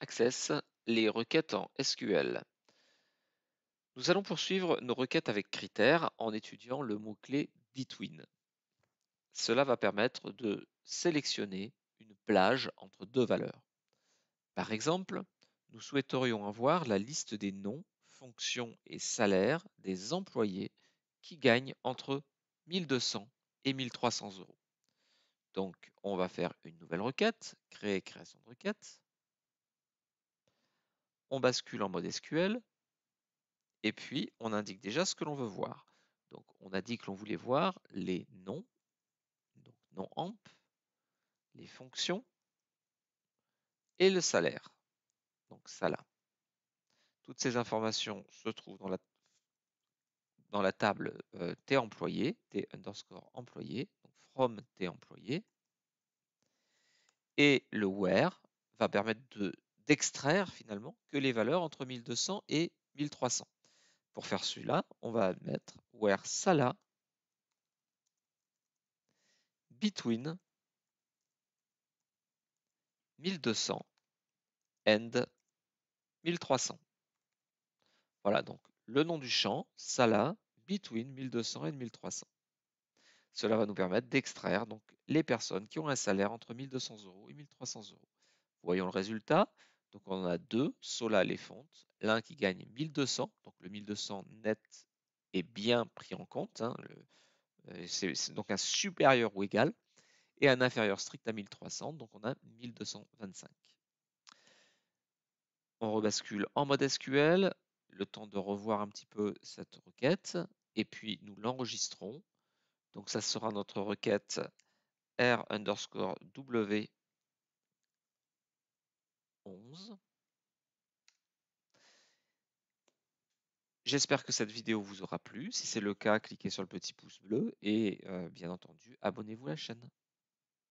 Access les requêtes en SQL. Nous allons poursuivre nos requêtes avec critères en étudiant le mot-clé between. Cela va permettre de sélectionner une plage entre deux valeurs. Par exemple, nous souhaiterions avoir la liste des noms, fonctions et salaires des employés qui gagnent entre 1200 et 1300 euros. Donc, on va faire une nouvelle requête, créer création de requête on bascule en mode SQL, et puis on indique déjà ce que l'on veut voir. Donc on a dit que l'on voulait voir les noms, donc nom amp, les fonctions et le salaire. Donc ça là. Toutes ces informations se trouvent dans la, table euh, T employé, T underscore employé, donc from T employé. Et le where va permettre de d'extraire finalement que les valeurs entre 1200 et 1300. Pour faire celui-là, on va mettre where sala between 1200 and 1300. Voilà donc le nom du champ, sala between 1200 et 1300. Cela va nous permettre d'extraire donc les personnes qui ont un salaire entre 1200 euros et 1300 euros. Voyons le résultat. Donc on en a deux, Sola et Font, l'un qui gagne 1200, donc le 1200 net est bien pris en compte, hein, euh, c'est donc un supérieur ou égal, et un inférieur strict à 1300, donc on a 1225. On rebascule en mode SQL, le temps de revoir un petit peu cette requête, et puis nous l'enregistrons. Donc ça sera notre requête R underscore W J'espère que cette vidéo vous aura plu. Si c'est le cas, cliquez sur le petit pouce bleu et euh, bien entendu, abonnez-vous à la chaîne.